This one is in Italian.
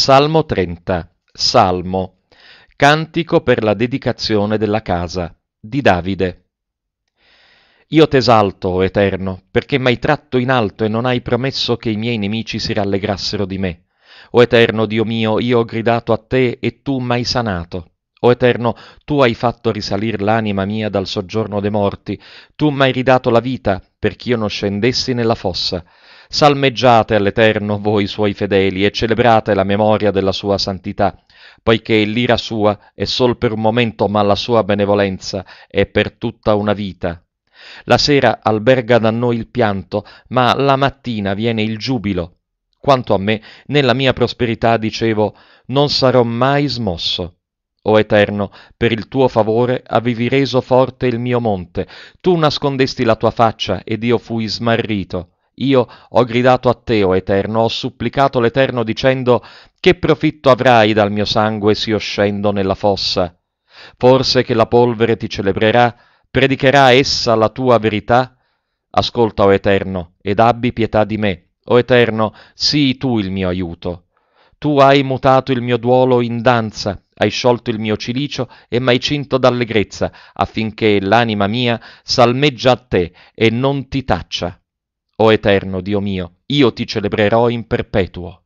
Salmo 30. Salmo. Cantico per la dedicazione della casa di Davide. Io t'esalto, o Eterno, perché m'hai tratto in alto e non hai promesso che i miei nemici si rallegrassero di me. O Eterno Dio mio, io ho gridato a te e tu m'hai sanato. O Eterno, tu hai fatto risalir l'anima mia dal soggiorno dei morti, tu m'hai ridato la vita perché io non scendessi nella fossa. Salmeggiate all'Eterno voi suoi fedeli e celebrate la memoria della sua santità, poiché l'ira sua è sol per un momento, ma la sua benevolenza è per tutta una vita. La sera alberga da noi il pianto, ma la mattina viene il giubilo. Quanto a me, nella mia prosperità dicevo, non sarò mai smosso. O Eterno, per il tuo favore avevi reso forte il mio monte, tu nascondesti la tua faccia ed io fui smarrito. Io ho gridato a te, o Eterno, ho supplicato l'Eterno dicendo, che profitto avrai dal mio sangue se io scendo nella fossa? Forse che la polvere ti celebrerà, predicherà essa la tua verità? Ascolta, o Eterno, ed abbi pietà di me. O Eterno, sii tu il mio aiuto. Tu hai mutato il mio duolo in danza, hai sciolto il mio cilicio e m'hai cinto d'allegrezza, affinché l'anima mia salmeggia a te e non ti taccia. O Eterno Dio mio, io ti celebrerò in perpetuo.